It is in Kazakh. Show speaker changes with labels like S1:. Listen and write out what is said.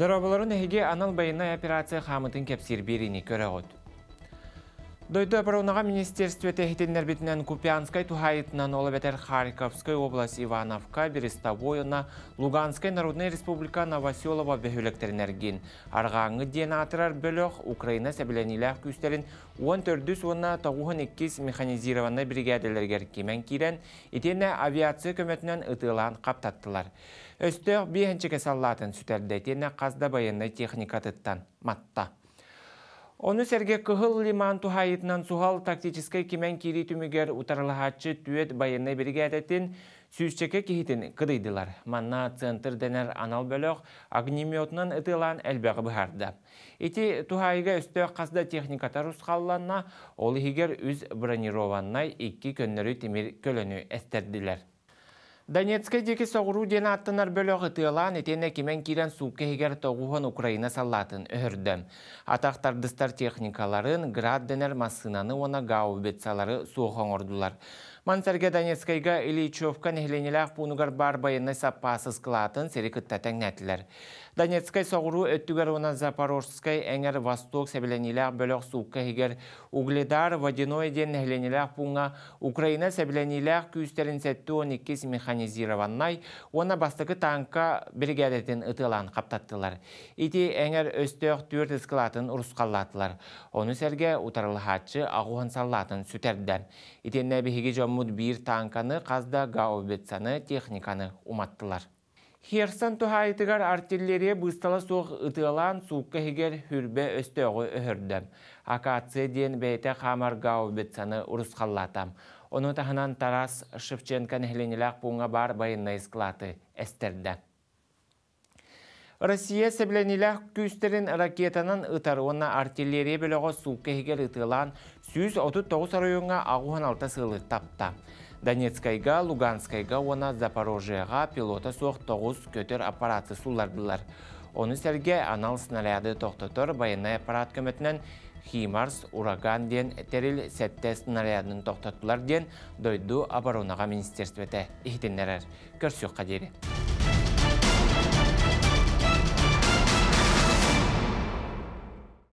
S1: Дороболорун әйге анал байына операция хамытын кепсир бирини көрі Дойды бұрынға министерстве тәхетеннер Купянской, Купянскай тухайытынан олабетер Харьковской область Ивановка, Берестовойына, Луганской Народной Республика Новоселова бәхіліктерінерген. Арғаңы ден атырар Украина Украина сәбіленілі күстерін 14 онна тағуғын 2 механизированы бригадалергер кемен кирен, етені авиация көметінен ұтылан қаптаттылар. Өстіғ бейінчі саллатын сүтерді етені қазда техника тұттан матта. Оны серге күхіл лиман тухайытынан сухал тактической кемен кири түмігер ұтарылығатшы түет байыны әдеттін сүүсчеке кихитин кыдыйдылар. Манна центр денер анал бөлөк огнеметынан ытылан әлбәғі бұхарды. Ити тұхайыға үсті қазда техникатар ұсқалыланна ол егер үз бронированнай 2 көннөрү темир көлөнү әстерділер. Донецкая деке соғыру ден аттынар бөліғы тыылан әтені кирен керен суккегер тоғуын Украина салатын өрді. Атақтардыстар техникаларын град денер масынаны оны гаубицалары соғын ордылар. Мансарге Донецкайга Ильичевкан хеленелақ пунугар бар байыны саппасыз қылатын серекіттәтен нәтілер. Донецкай соғыру өттігер она Запорожскай әңер Восток сәбіленелақ бөлік суққа егер Угледар Водяной ден пунга Украина сәбіленелақ күйістерін сәтті 12 механизированнай, она бастықы танка бригадетін ұтылан қаптаттылар. Ити әңер 400 түрт ұсқылатын ұрысқалатылар. Оны сәрге ұтарылғатшы ағуан салатын сүтердер. Итенне жом бир танканы қазда гаубетсаны техниканы уматтылар. Херсан тухайтыгар артиллерия бұстала соқ ытылан суққа хигер хүрбе өстеуғы өһөрдім. Акация ден бәйті қамар гаубетсаны ұрысқаллатам. Оны тағынан Тарас Шевченкан хеленелақ бұңа бар байыннай қылаты әстерді. Россия сәбіләнілі күстерін ракетанын ұтаруына артиллерия бөліғы сұлқығығыр ұтылан 139 районға ағуын алта сылы тапта. Донецкайға, Луганскайға, оны Запорожияға пилота соқ 9 көтер аппараты сулардылар. Оны сәрге анал снаряды тоқтатыр байынай аппарат көметінен Химарс, Ураган ден терил сәтті снарядын тоқтатылар ден дойду оборонаға министерствете. қадері.